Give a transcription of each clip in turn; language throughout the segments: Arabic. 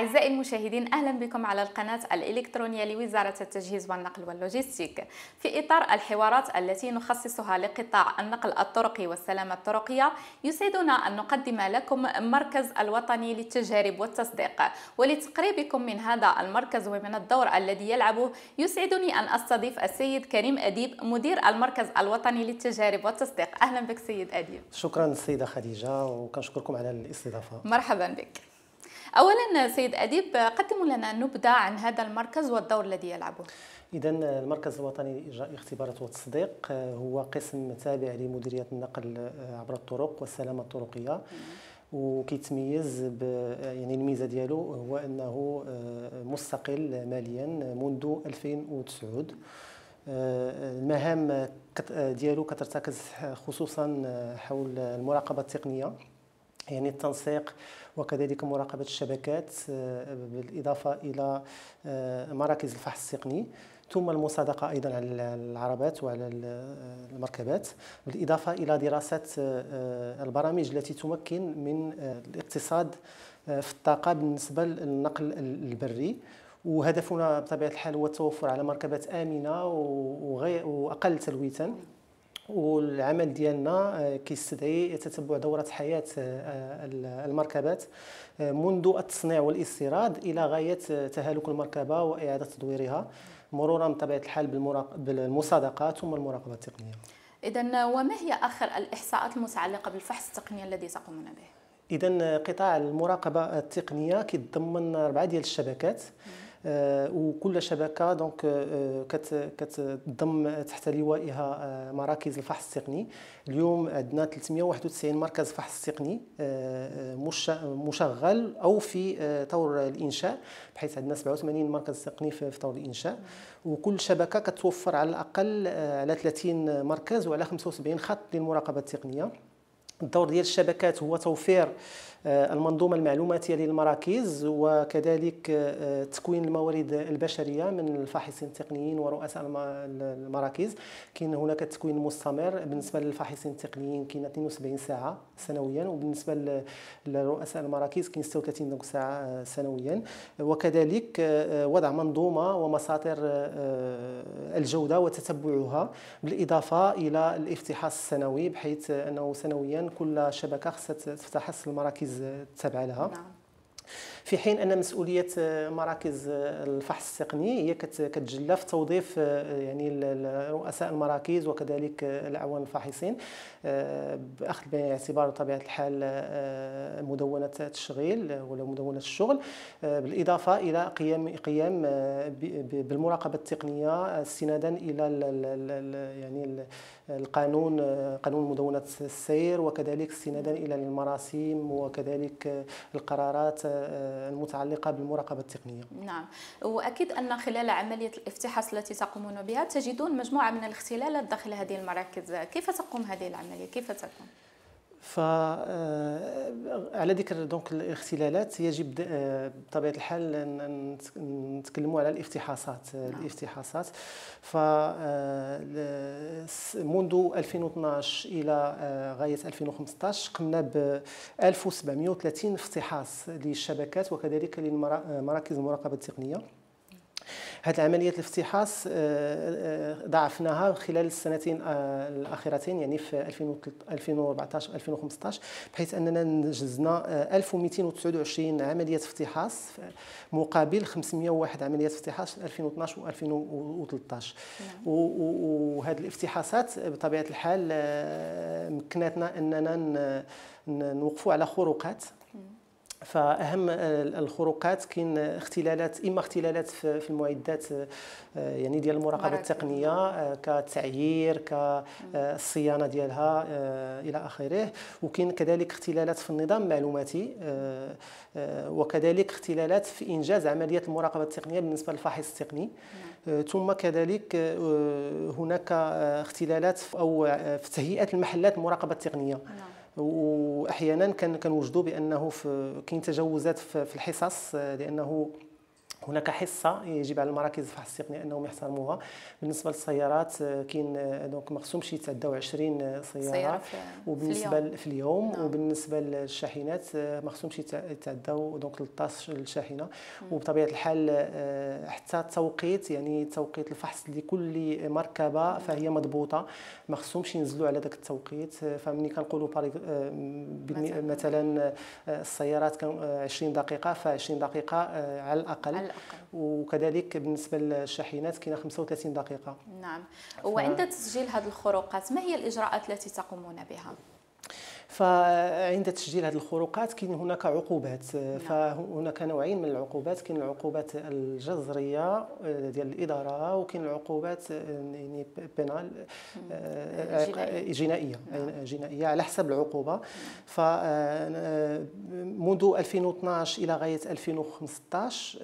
أعزائي المشاهدين أهلا بكم على القناة الإلكترونية لوزارة التجهيز والنقل واللوجستيك في إطار الحوارات التي نخصصها لقطاع النقل الطرقي والسلامة الطرقية يسعدنا أن نقدم لكم مركز الوطني للتجارب والتصديق ولتقريبكم من هذا المركز ومن الدور الذي يلعبه يسعدني أن أستضيف السيد كريم أديب مدير المركز الوطني للتجارب والتصديق أهلا بك سيد أديب شكرا السيدة خديجة وكنشكركم على الاستضافة مرحبا بك اولا سيد اديب قدموا لنا نبذه عن هذا المركز والدور الذي يلعبه اذا المركز الوطني لاجراء اختبارات والتصديق هو قسم تابع لمديريه النقل آه، عبر الطرق والسلامه الطرقيه وكيتميز ب يعني الميزه ديالو هو انه آه، مستقل ماليا منذ 2009 آه، المهام ديالو كترتكز خصوصا حول المراقبه التقنيه يعني التنسيق وكذلك مراقبة الشبكات آه، بالإضافة إلى آه، مراكز الفحص التقني ثم المصادقة أيضا على العربات وعلى آه، المركبات بالإضافة إلى دراسة البرامج التي تمكن من الاقتصاد في الطاقة بالنسبة للنقل البري وهدفنا بطبيعة الحال هو التوفر على مركبات آمنة وأقل تلويثا والعمل ديالنا آه، كيستدعي تتبع دورة حياة آه، المركبات آه، منذ التصنيع والاستيراد إلى غاية تهالك المركبة وإعادة تدويرها مرورا بطبيعة الحال بالمصادقة ثم المراقبة التقنية إذا وما هي آخر الإحصاءات المتعلقة بالفحص التقني الذي تقومون به؟ إذا قطاع المراقبة التقنية كيتضمن أربعة ديال الشبكات مم. آه، وكل شبكه دونك آه، آه، كتضم تحت لوائها مراكز الفحص التقني اليوم عندنا 391 مركز فحص تقني مشغل او في طور الانشاء بحيث عندنا 87 مركز تقني في طور الانشاء وكل شبكه كتوفر على الاقل على 30 مركز وعلى 75 خط للمراقبه التقنيه الدور ديال الشبكات هو توفير آه آه، المنظومه المعلوماتيه للمراكز وكذلك آه، تكوين الموارد البشريه من الفاحصين التقنيين ورؤساء المراكز كاين هناك تكوين مستمر بالنسبه للفاحصين التقنيين كاين 72 ساعه سنويا وبالنسبه لرؤساء المراكز كاين 36 ساعه آه، سنويا وكذلك وضع منظومه ومساطر الجوده وتتبعها بالاضافه الى الافتحاص السنوي بحيث انه سنويا كل شبكه خصها تفتحص المراكز عايز آه، تتابع لها نعم في حين ان مسؤوليه آه، مراكز آه، الفحص التقني هي كتجلى في توظيف آه، يعني رؤساء المراكز وكذلك الاعوان الفاحصين باخذ بعين الاعتبار بطبيعه الحال مدونه التشغيل ولا مدونه الشغل بالاضافه الى قيام قيام بالمراقبه التقنيه استنادا الى يعني القانون قانون مدونة السير وكذلك استنادا إلى المراسيم وكذلك القرارات المتعلقه بالمراقبه التقنيه. نعم واكيد ان خلال عمليه الافتحاص التي تقومون بها تجدون مجموعه من الاختلالات داخل هذه المراكز، كيف تقوم هذه العمليه؟ كيف تقوم؟ فعلى آه، ذكر دونك الاختلالات يجب آه، بطبيعه الحال ان نتكلموا على الافتحاصات آه، نعم. الافتحاصات ف منذ 2012 الى غايه 2015 قمنا ب 1730 افتحاص للشبكات وكذلك لمراكز المراقبه التقنيه هذه عملية الافتحاص آه، آه، ضاعفناها خلال السنتين آه، الأخيرتين يعني في 2014 2015 بحيث أننا نجزنا 1229 عملية افتحاص مقابل 501 عملية افتحاص في 2012 و 2013 نعم. وهذه الافتحاصات بطبيعة الحال مكناتنا أننا نوقفوا على خروقات فاهم الخروقات كاين اختلالات اما اختلالات في المعدات آه، يعني ديال المراقبه التقنيه آه، كتعيير كالصيانه آه، ديالها الى اخره وكاين كذلك اختلالات في النظام المعلوماتي وكذلك اختلالات في انجاز عمليه المراقبه التقنيه بالنسبه للفحص التقني نعم. ثم كذلك هناك اختلالات او في تهيئه المحلات المراقبه التقنيه نعم. واحيانا كنوجدوا بانه كاين تجاوزات في الحصص آه، لانه هناك حصه يجب على المراكز الفحص التقني انهم يحترموها بالنسبه للسيارات آه، كاين آه، دونك ما شي يتعداو 20 آه، سياره وبالنسبه في اليوم, في اليوم نعم. وبالنسبه للشاحنات ما شي يتعداو دونك 13 الشاحنه وبطبيعه الحال حتى التوقيت يعني توقيت الفحص لكل مركبه فهي مضبوطه ما خصهمش ينزلوا على ذاك التوقيت فمني كنقولوا مثلا السيارات 20 دقيقه ف 20 دقيقه على الاقل, على الأقل. وكذلك بالنسبه للشاحنات كاينه 35 دقيقه نعم وعند تسجيل هذه الخروقات ما هي الاجراءات التي تقومون بها فعند تسجيل هذه الخروقات كاين هناك عقوبات نعم. فهناك نوعين من العقوبات كاين العقوبات الجذريه آه، ديال الاداره وكاين العقوبات آه، يعني بينال آه، جنائيه نعم. جنائيه على حسب العقوبه نعم. ف منذ 2012 الى غايه 2015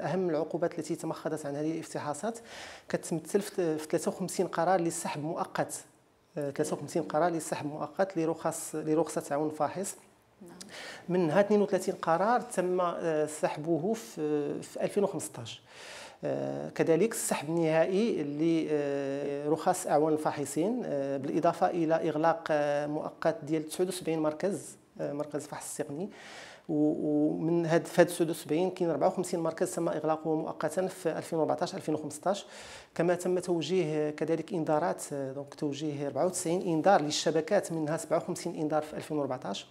اهم العقوبات التي تمخضت عن هذه الافتحاصات كتمثل في 53 قرار للسحب مؤقت 53 قرار للسحب مؤقت لرخص لرخصه تعاون فاحص نعم. منها 32 قرار تم آه، سحبه في 2015 آه، كذلك السحب النهائي لرخص آه، اعوان الفاحصين بالاضافه الى اغلاق مؤقت ديال 79 مركز مركز فحص تقني ومن هاد فهاد سود 70 كاين 54 مركز تم اغلاقه مؤقتا في 2014 2015 كما تم توجيه كذلك انذارات دونك توجيه 94 انذار للشبكات منها 57 انذار في 2014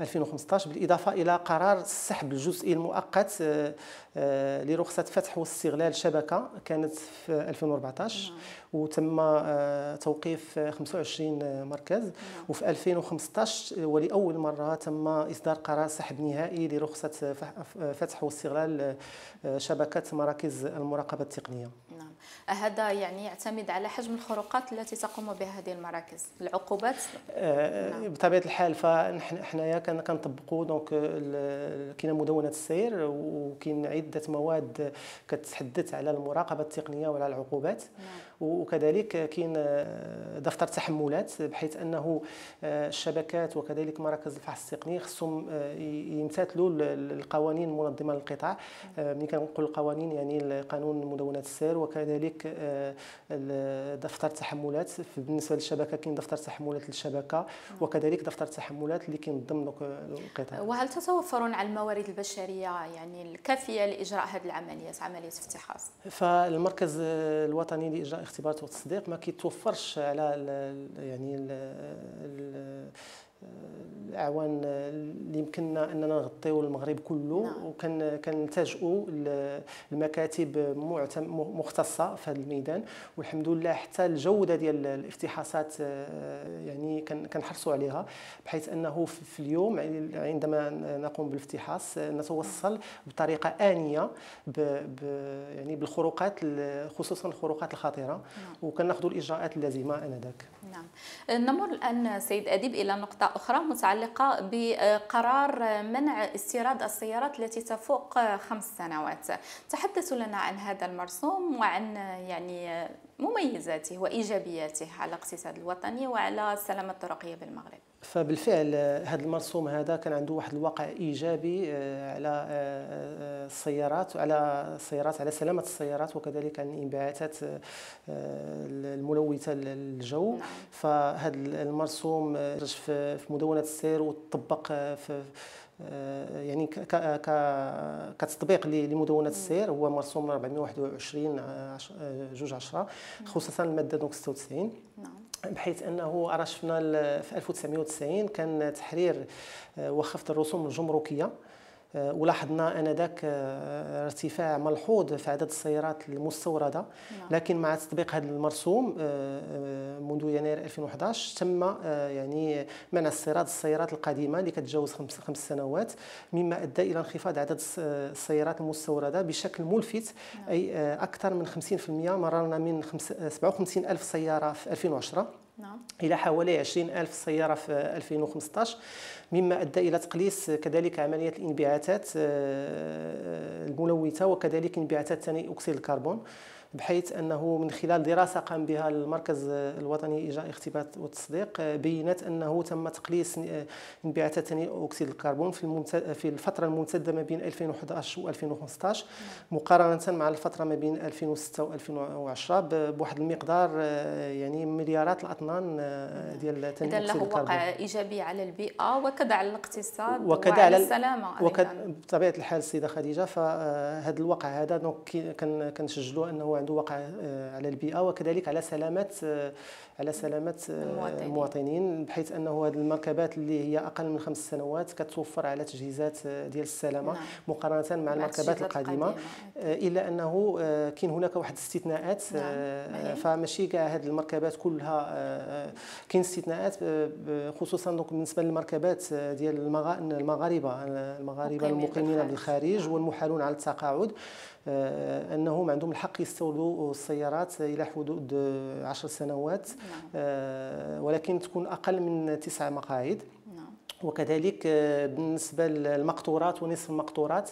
2015 بالاضافه الى قرار السحب الجزئي المؤقت آه، آه، لرخصه فتح واستغلال شبكه كانت في 2014 نعم. وتم آه، توقيف 25 مركز نعم. وفي 2015 ولاول مره تم اصدار قرار سحب نهائي لرخصه فتح واستغلال شبكه مراكز المراقبه التقنيه نعم. هذا يعني يعتمد على حجم الخروقات التي تقوم بها هذه المراكز العقوبات آه نعم. بطبيعه الحال فنحن حنايا كنطبقوا دونك كاين مدونه السير وكاين عده مواد كتحدث على المراقبه التقنيه وعلى العقوبات نعم. وكذلك كاين آه، دفتر تحملات بحيث انه آه، الشبكات وكذلك مراكز الفحص التقني خصهم آه، يمتثلوا القوانين المنظمه للقطاع ملي كنقول القوانين يعني قانون مدونات السير وكذلك دفتر التحملات بالنسبه للشبكه كاين دفتر تحملات للشبكه وكذلك دفتر التحملات اللي كينظم القطاع وهل تتوفرون على الموارد البشريه يعني الكافيه لاجراء هذه العمليات عمليه افتحاص فالمركز الوطني لاجراء الاختبارات والتصديق ما كيتوفرش على يعني ال ال الاعوان اللي يمكننا اننا نغطيو المغرب كله نعم. وكان وكنلتجؤوا المكاتب مختصه في هذا الميدان والحمد لله حتى الجوده ديال الافتحاصات آه، يعني كنحرصوا عليها بحيث انه في اليوم عندما نقوم بالافتحاص آه، نتوصل بطريقه انيه بـ يعني بالخروقات خصوصا الخروقات الخطيره نعم. وكناخذوا الاجراءات اللازمه انذاك نعم آه، نمر الان سيد اديب الى نقطه أخرى متعلقة بقرار منع استيراد السيارات التي تفوق خمس سنوات تحدثوا لنا عن هذا المرسوم وعن يعني مميزاته وإيجابياته على الاقتصاد الوطني وعلى السلامة الطرقية بالمغرب فبالفعل آه، هذا المرسوم هذا كان عنده واحد الواقع ايجابي آه، على آه، السيارات وعلى السيارات على سلامه السيارات وكذلك عن انبعاثات الملوثه للجو نعم. فهذا المرسوم خرج في مدونه السير وطبق في آه، يعني كتطبيق لمدونات السير هو مرسوم 421 آه، جوج 10 خصوصا الماده دونك 96 نعم بحيث انه راه شفنا في 1990 كان تحرير آه، وخفه الرسوم الجمركيه آه، ولاحظنا انذاك آه، ارتفاع ملحوظ في عدد السيارات المستورده نعم. لكن مع تطبيق هذا المرسوم آه، منذ يناير 2011 تم يعني منع استيراد السيارات القديمه اللي كتجاوز خمس, خمس سنوات مما ادى الى انخفاض عدد السيارات المستورده بشكل ملفت نعم. اي اكثر من 50% مررنا من 57000 سياره في 2010 نعم. إلى حوالي 20 ألف سيارة في 2015 مما أدى إلى تقليص كذلك عملية الانبعاثات آه، الملوثة وكذلك انبعاثات ثاني أكسيد الكربون بحيث انه من خلال دراسه قام بها المركز الوطني لايجاد اختبارات والتصديق بينت انه تم تقليص انبعاثات ثاني اكسيد الكربون في في الفتره الممتده ما بين 2011 و2015 مقارنه مع الفتره ما بين 2006 و2010 بواحد المقدار آه، يعني مليارات الاطنان آه، ديال ثاني اكسيد الكربون اذا وقع ايجابي على البيئه وكذا على الاقتصاد وكذا على السلامه وكذا بطبيعه الحال السيده خديجه فهذا آه، الواقع هذا دونك كنسجلوا انه عنده وقع آه، على البيئه وكذلك على سلامه آه، على سلامه آه، المواطنين بحيث انه هذه المركبات اللي هي اقل من خمس سنوات كتوفر على تجهيزات ديال السلامه نعم. مقارنه مع, المركبات القديمه, القديمة. الا انه كاين هناك واحد الاستثناءات نعم. فماشي كاع هذه المركبات كلها كاين استثناءات خصوصا بالنسبه للمركبات ديال المغاربه المغاربه المقيمين بالخارج والمحالون على التقاعد آه، انهم عندهم الحق يستوردوا السيارات الى حدود 10 سنوات نعم. آه، ولكن تكون اقل من تسع مقاعد نعم. وكذلك آه، بالنسبه للمقطورات ونصف المقطورات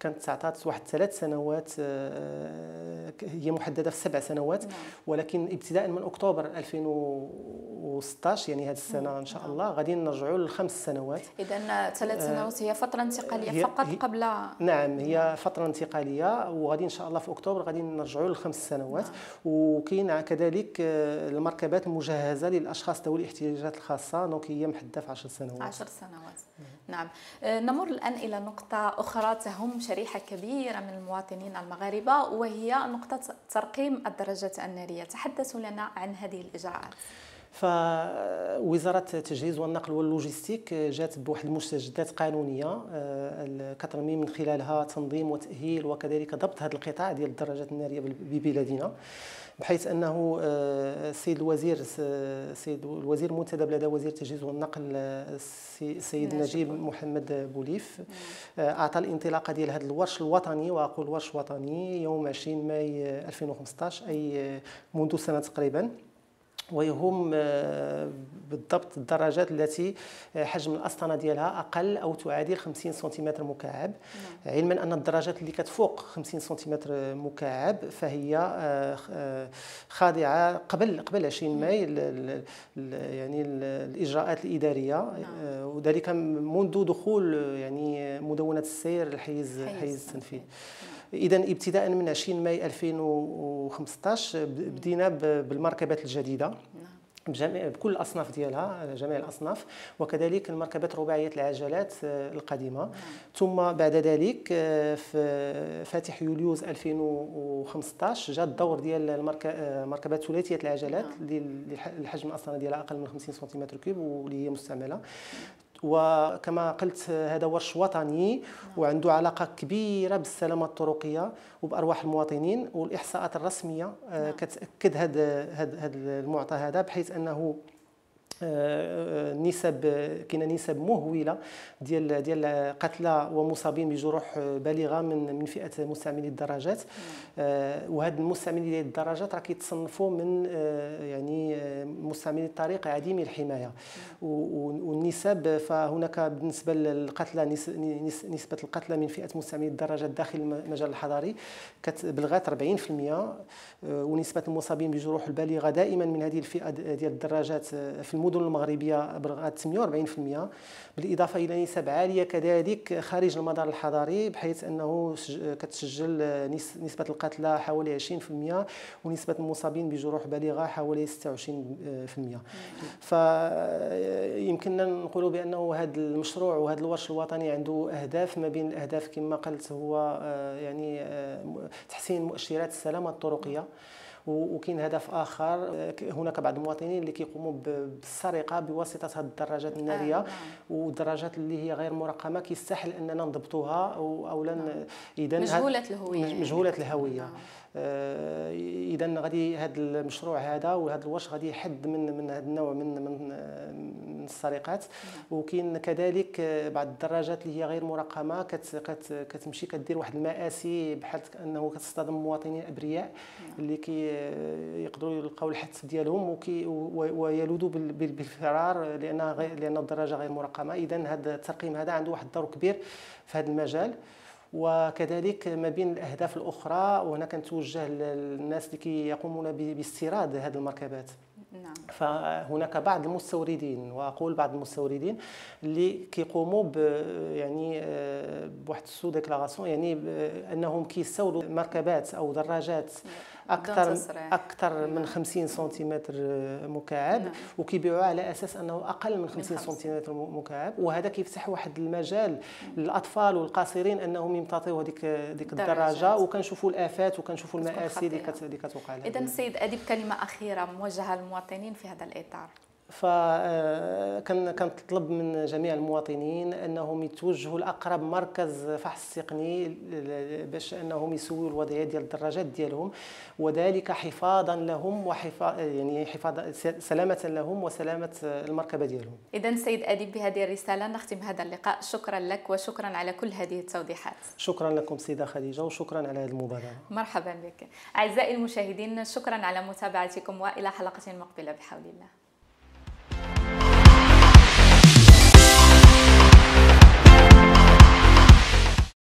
كانت تعطات واحد ثلاث سنوات آه، آه، هي محدده في سبع سنوات نعم. ولكن ابتداء من اكتوبر 2016 يعني هذه السنه نعم. ان شاء الله غادي نرجعوا للخمس سنوات اذا ثلاث آه، سنوات هي فتره انتقاليه هي فقط قبل نعم هي نعم. فتره انتقاليه وغادي ان شاء الله في اكتوبر غادي نرجعوا للخمس سنوات وكاين كذلك المركبات المجهزه للاشخاص ذوي الاحتياجات الخاصه دونك هي محدده في 10 سنوات 10 سنوات نعم نمر الان الى نقطه اخرى تهم شريحة كبيرة من المواطنين المغاربة وهي نقطة ترقيم الدرجات النارية تحدثوا لنا عن هذه الإجراءات فوزاره التجهيز والنقل واللوجستيك جات بواحد المستجدات قانونيه آه، كترمي من خلالها تنظيم وتاهيل وكذلك ضبط هذا القطاع ديال الدرجات الناريه ببلادنا بحيث انه السيد آه، الوزير السيد الوزير المنتدب لدى وزير التجهيز والنقل السيد آه، نجيب محمد بوليف آه، اعطى الانطلاقه ديال هذا الورش الوطني واقول ورش وطني يوم 20 ماي 2015 اي منذ سنه تقريبا ويهم آه، بالضبط الدرجات التي آه، حجم الاسطنه ديالها اقل او تعادل 50 سنتيمتر مكعب نعم. علما ان الدرجات اللي كتفوق 50 سنتيمتر مكعب فهي آه، خاضعه قبل قبل 20 نعم. ماي يعني الاجراءات الاداريه نعم. وذلك منذ دخول يعني مدونه السير الحيز حيز التنفيذ اذا ابتداء من 20 ماي 2015 بدينا بالمركبات الجديده نعم. بجميع بكل الاصناف ديالها جميع الاصناف وكذلك المركبات رباعيه العجلات آه، القديمه نعم. ثم بعد ذلك آه، في فاتح يوليوز 2015 جاء الدور ديال المركبات آه، ثلاثيه العجلات اللي نعم. الحجم اصلا ديالها اقل من 50 سنتيمتر كوب واللي هي مستعمله وكما قلت هذا ورش وطني وعنده علاقه كبيره بالسلامه الطرقيه وبارواح المواطنين والاحصاءات الرسميه آه، نعم. كتاكد هذا المعطى هذا بحيث انه آه، نسب كاينه نسب مهوله ديال ديال قتلى ومصابين بجروح بالغه من من فئه مستعملي الدراجات آه، وهاد المستعملي الدراجات راه كيتصنفوا من آه، يعني مستعملي الطريق عديمي الحمايه والنسب فهناك بالنسبه للقتلى نسبه القتلى من فئه مستعملي الدراجات داخل المجال الحضري بلغات 40% ونسبه المصابين بجروح البالغه دائما من هذه الفئه ديال الدراجات في المدن المدن المغربيه بلغت 48% بالاضافه الى نسب عاليه كذلك خارج المدار الحضري بحيث انه كتسجل نسبه القتلى حوالي 20% ونسبه المصابين بجروح بالغه حوالي 26% فيمكننا نقولوا بانه هذا المشروع وهذا الورش الوطني عنده اهداف ما بين الاهداف كما قلت هو آه، يعني آه، تحسين مؤشرات السلامه الطرقيه وكاين هدف اخر آه، هناك بعض المواطنين اللي كيقوموا بالسرقه بواسطه هذه الدراجات الناريه آه، نعم. والدراجات اللي هي غير مرقمه كيستحل اننا نضبطوها او اولا نعم. اذا مجهوله الهويه مجهوله الهويه آه. آه، اذا غادي هذا المشروع هذا وهذا الورش غادي يحد من من هذا النوع من من من السرقات وكاين كذلك آه، بعض الدراجات اللي هي غير مرقمه كت كت كتمشي كدير واحد المآسي بحال انه كتصطدم مواطنين ابرياء اللي كي آه، يقدروا يلقاو الحث ديالهم ويلودوا بالفرار لان لان الدراجه غير مرقمه اذا هذا الترقيم هذا عنده واحد الدور كبير في هذا المجال وكذلك ما بين الاهداف الاخرى وهنا كنتوجه للناس اللي كيقومون باستيراد هذه المركبات نعم. فهناك بعض المستوردين واقول بعض المستوردين اللي كيقوموا ب يعني آه، بواحد السو ديكلاراسيون يعني آه، انهم كيستوردوا مركبات او دراجات نعم. اكثر اكثر من 50 إيه. سنتيمتر مكعب نعم. وكيبيعوها على اساس انه اقل من 50 سنتيمتر مكعب وهذا كيفتح واحد المجال نعم. للاطفال والقاصرين انهم يمتطيو هذيك ديك الدراجه وكنشوفوا الافات وكنشوفوا المآسي اللي كتوقع اذا السيد اديب كلمه اخيره موجهه للمواطنين في هذا الاطار آه، كنطلب من جميع المواطنين انهم يتوجهوا لاقرب مركز فحص تقني باش انهم يسووا الوضعيه ديال الدراجات ديالهم وذلك حفاظا لهم وحفاظ يعني حفاظ سلامه لهم وسلامه المركبه ديالهم اذا سيد اديب بهذه الرساله نختم هذا اللقاء شكرا لك وشكرا على كل هذه التوضيحات شكرا لكم سيده خديجه وشكرا على هذه المبادره مرحبا بك اعزائي المشاهدين شكرا على متابعتكم والى حلقه مقبله بحول الله